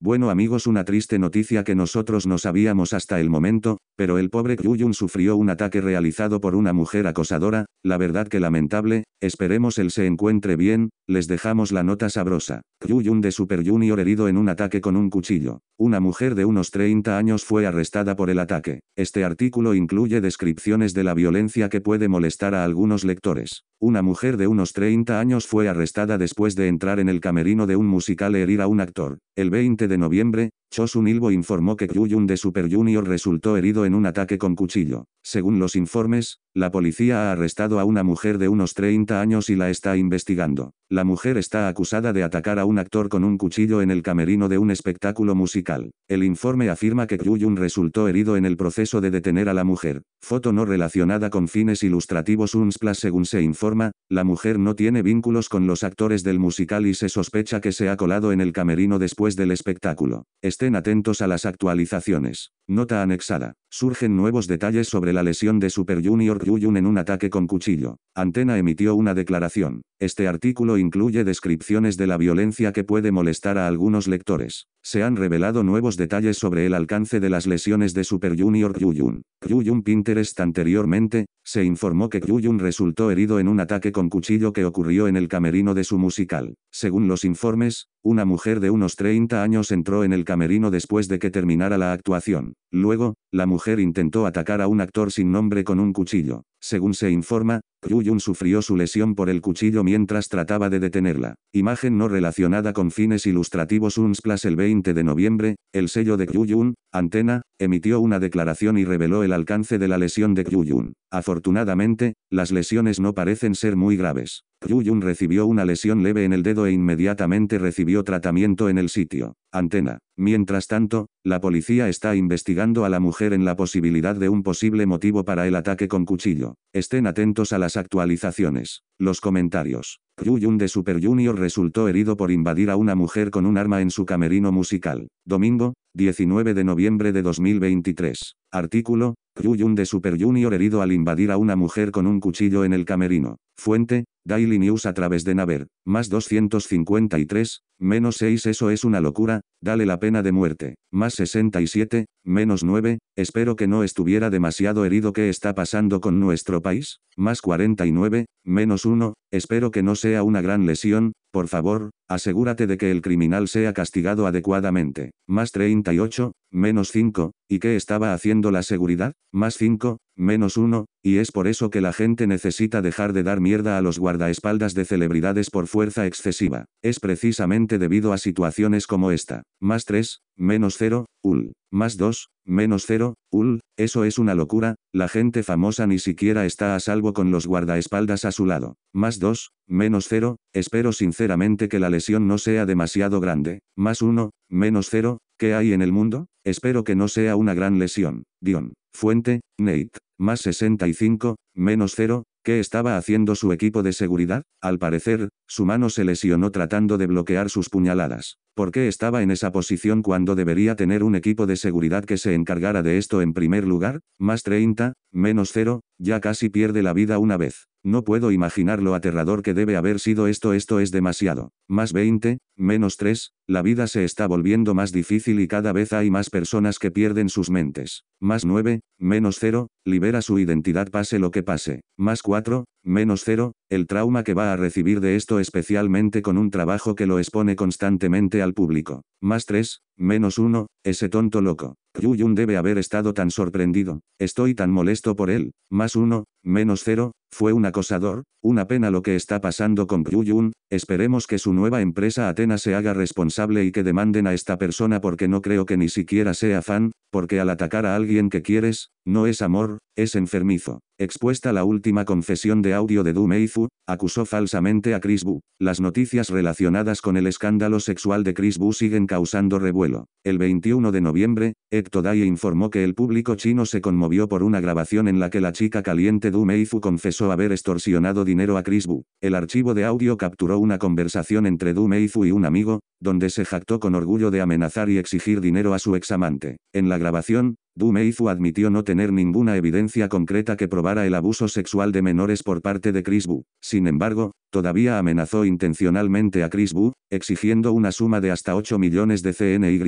Bueno amigos una triste noticia que nosotros no sabíamos hasta el momento, pero el pobre yun-yun sufrió un ataque realizado por una mujer acosadora, la verdad que lamentable, esperemos él se encuentre bien, les dejamos la nota sabrosa. yun-yun de Super Junior herido en un ataque con un cuchillo. Una mujer de unos 30 años fue arrestada por el ataque. Este artículo incluye descripciones de la violencia que puede molestar a algunos lectores. Una mujer de unos 30 años fue arrestada después de entrar en el camerino de un musical e herir a un actor. El 20 de noviembre, Chosun Ilbo informó que Yun de Super Junior resultó herido en un ataque con cuchillo. Según los informes, la policía ha arrestado a una mujer de unos 30 años y la está investigando. La mujer está acusada de atacar a un actor con un cuchillo en el camerino de un espectáculo musical. El informe afirma que Yun resultó herido en el proceso de detener a la mujer. Foto no relacionada con fines ilustrativos Unsplash según se informa, la mujer no tiene vínculos con los actores del musical y se sospecha que se ha colado en el camerino después del espectáculo estén atentos a las actualizaciones. Nota anexada. Surgen nuevos detalles sobre la lesión de Super Junior Ryuyun en un ataque con cuchillo. Antena emitió una declaración. Este artículo incluye descripciones de la violencia que puede molestar a algunos lectores. Se han revelado nuevos detalles sobre el alcance de las lesiones de Super Junior Ryuyun. Ryuyun Pinterest anteriormente, se informó que Ryuyun resultó herido en un ataque con cuchillo que ocurrió en el camerino de su musical. Según los informes, una mujer de unos 30 años entró en el camerino después de que terminara la actuación. Luego, la mujer intentó atacar a un actor sin nombre con un cuchillo. Según se informa, Yuyun sufrió su lesión por el cuchillo mientras trataba de detenerla. Imagen no relacionada con fines ilustrativos Unsplash el 20 de noviembre, el sello de Yuyun, Antena, emitió una declaración y reveló el alcance de la lesión de Yuyun. Afortunadamente, las lesiones no parecen ser muy graves. Yuyun recibió una lesión leve en el dedo e inmediatamente recibió tratamiento en el sitio. Antena. Mientras tanto, la policía está investigando a la mujer en la posibilidad de un posible motivo para el ataque con cuchillo. Estén atentos a las actualizaciones, los comentarios, Yun de Super Junior resultó herido por invadir a una mujer con un arma en su camerino musical. Domingo, 19 de noviembre de 2023. Artículo, Yun de Super Junior herido al invadir a una mujer con un cuchillo en el camerino. Fuente, Daily News a través de Naver, más 253, menos 6 eso es una locura, dale la pena de muerte, más 67, menos 9, espero que no estuviera demasiado herido ¿Qué está pasando con nuestro país, más 49, menos 1, Espero que no sea una gran lesión, por favor, Asegúrate de que el criminal sea castigado adecuadamente. Más 38, menos 5, ¿y qué estaba haciendo la seguridad? Más 5, menos 1, y es por eso que la gente necesita dejar de dar mierda a los guardaespaldas de celebridades por fuerza excesiva. Es precisamente debido a situaciones como esta. Más 3, menos 0, ul. Más 2, menos 0, ul. Eso es una locura, la gente famosa ni siquiera está a salvo con los guardaespaldas a su lado. Más 2, menos 0, espero sinceramente que la lesión no sea demasiado grande, más uno, menos cero, ¿qué hay en el mundo? Espero que no sea una gran lesión. Dion. Fuente, Nate. Más 65, menos cero, ¿Qué estaba haciendo su equipo de seguridad? Al parecer, su mano se lesionó tratando de bloquear sus puñaladas. ¿Por qué estaba en esa posición cuando debería tener un equipo de seguridad que se encargara de esto en primer lugar? Más 30, menos 0, ya casi pierde la vida una vez. No puedo imaginar lo aterrador que debe haber sido esto. Esto es demasiado. Más 20, menos 3, la vida se está volviendo más difícil y cada vez hay más personas que pierden sus mentes. Más 9, menos 0, libera su identidad pase lo que pase. Más 4, menos 0, el trauma que va a recibir de esto especialmente con un trabajo que lo expone constantemente al público. Más 3, menos 1, ese tonto loco. Yuyun debe haber estado tan sorprendido. Estoy tan molesto por él. Más 1, menos 0, fue un acosador, una pena lo que está pasando con Pyuyun, esperemos que su nueva empresa Atena se haga responsable y que demanden a esta persona porque no creo que ni siquiera sea fan, porque al atacar a alguien que quieres, no es amor, es enfermizo. Expuesta la última confesión de audio de Du Meifu, acusó falsamente a Chris Bu. Las noticias relacionadas con el escándalo sexual de Chris Bu siguen causando revuelo. El 21 de noviembre, Ectodae informó que el público chino se conmovió por una grabación en la que la chica caliente Du Meizu confesó haber extorsionado dinero a Chris El archivo de audio capturó una conversación entre Du Meizu y un amigo, donde se jactó con orgullo de amenazar y exigir dinero a su examante. En la grabación, Du Meizu admitió no tener ninguna evidencia concreta que probara el abuso sexual de menores por parte de Chris Sin embargo, todavía amenazó intencionalmente a Chris Bu, exigiendo una suma de hasta 8 millones de CNY,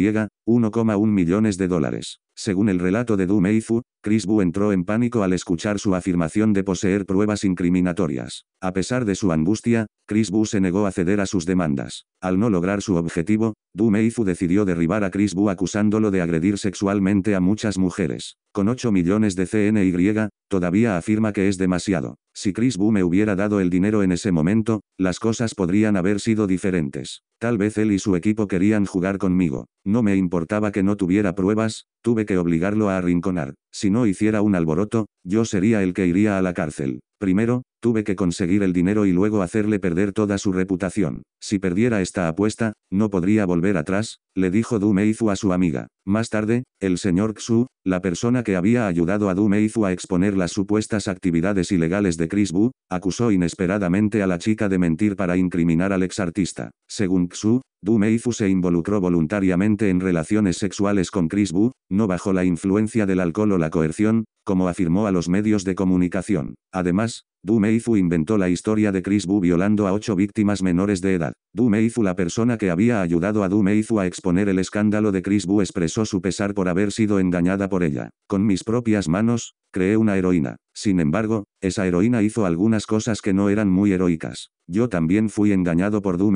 1,1 millones de dólares. Según el relato de Du Meifu, Chris entró en pánico al escuchar su afirmación de poseer pruebas incriminatorias. A pesar de su angustia, Chris se negó a ceder a sus demandas. Al no lograr su objetivo, Du Meifu decidió derribar a Chris acusándolo de agredir sexualmente a muchas mujeres con 8 millones de CNY, todavía afirma que es demasiado. Si Chris Boo me hubiera dado el dinero en ese momento, las cosas podrían haber sido diferentes. Tal vez él y su equipo querían jugar conmigo. No me importaba que no tuviera pruebas, tuve que obligarlo a arrinconar. Si no hiciera un alboroto, yo sería el que iría a la cárcel. Primero, Tuve que conseguir el dinero y luego hacerle perder toda su reputación. Si perdiera esta apuesta, no podría volver atrás, le dijo Du Meizu a su amiga. Más tarde, el señor Xu, la persona que había ayudado a Du Meizu a exponer las supuestas actividades ilegales de Chris Bu, acusó inesperadamente a la chica de mentir para incriminar al exartista. Según Xu, Du Meizu se involucró voluntariamente en relaciones sexuales con Chris Bu, no bajo la influencia del alcohol o la coerción, como afirmó a los medios de comunicación. Además, Dumeizu inventó la historia de Chris Bu violando a ocho víctimas menores de edad. Dumeizu la persona que había ayudado a Du a exponer el escándalo de Chris Bu expresó su pesar por haber sido engañada por ella. Con mis propias manos, creé una heroína. Sin embargo, esa heroína hizo algunas cosas que no eran muy heroicas. Yo también fui engañado por Du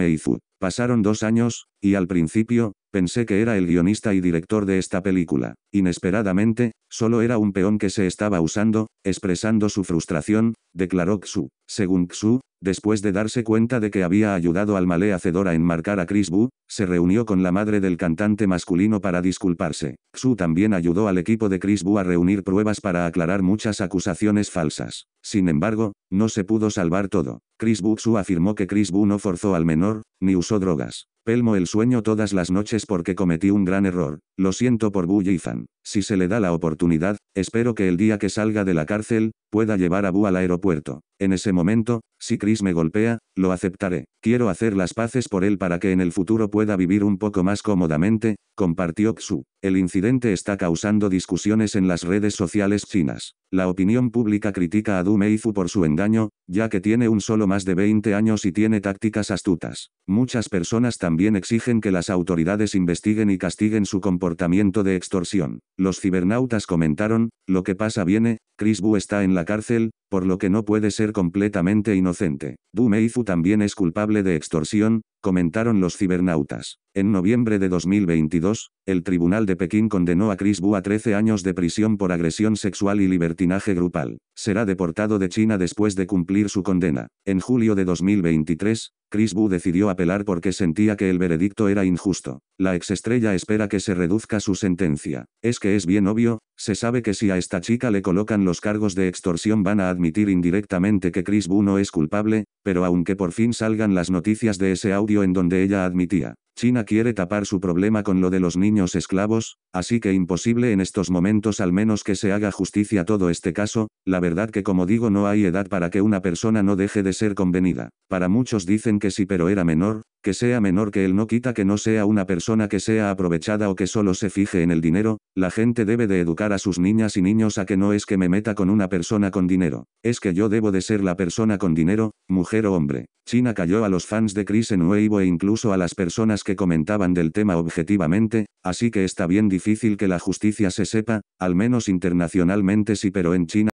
Pasaron dos años, y al principio, Pensé que era el guionista y director de esta película. Inesperadamente, solo era un peón que se estaba usando, expresando su frustración, declaró Xu. Según Xu, Después de darse cuenta de que había ayudado al maleacedor a enmarcar a Chris Boo, se reunió con la madre del cantante masculino para disculparse. Xu también ayudó al equipo de Chris Boo a reunir pruebas para aclarar muchas acusaciones falsas. Sin embargo, no se pudo salvar todo. Chris Boo Xu afirmó que Chris Boo no forzó al menor, ni usó drogas. Pelmo el sueño todas las noches porque cometí un gran error. Lo siento por Bu Yifan. Si se le da la oportunidad, espero que el día que salga de la cárcel, pueda llevar a Bu al aeropuerto. En ese momento, si Chris me golpea, lo aceptaré. Quiero hacer las paces por él para que en el futuro pueda vivir un poco más cómodamente, compartió Xu. El incidente está causando discusiones en las redes sociales chinas. La opinión pública critica a Du Meifu por su engaño, ya que tiene un solo más de 20 años y tiene tácticas astutas. Muchas personas también exigen que las autoridades investiguen y castiguen su comportamiento de extorsión. Los cibernautas comentaron, lo que pasa viene, Chris Bu está en la cárcel, por lo que no puede ser completamente inocente. Du Meifu también es culpable de extorsión, comentaron los cibernautas. En noviembre de 2022, el Tribunal de Pekín condenó a Chris Wu a 13 años de prisión por agresión sexual y libertinaje grupal. Será deportado de China después de cumplir su condena. En julio de 2023, Chris Wu decidió apelar porque sentía que el veredicto era injusto. La exestrella espera que se reduzca su sentencia. Es que es bien obvio, se sabe que si a esta chica le colocan los cargos de extorsión van a admitir indirectamente que Chris Wu no es culpable, pero aunque por fin salgan las noticias de ese audio en donde ella admitía China quiere tapar su problema con lo de los niños esclavos, así que imposible en estos momentos al menos que se haga justicia todo este caso, la verdad que como digo no hay edad para que una persona no deje de ser convenida. Para muchos dicen que sí pero era menor, que sea menor que él no quita que no sea una persona que sea aprovechada o que solo se fije en el dinero, la gente debe de educar a sus niñas y niños a que no es que me meta con una persona con dinero, es que yo debo de ser la persona con dinero, mujer o hombre. China cayó a los fans de Chris en Weibo e incluso a las personas que comentaban del tema objetivamente, así que está bien difícil que la justicia se sepa, al menos internacionalmente sí pero en China,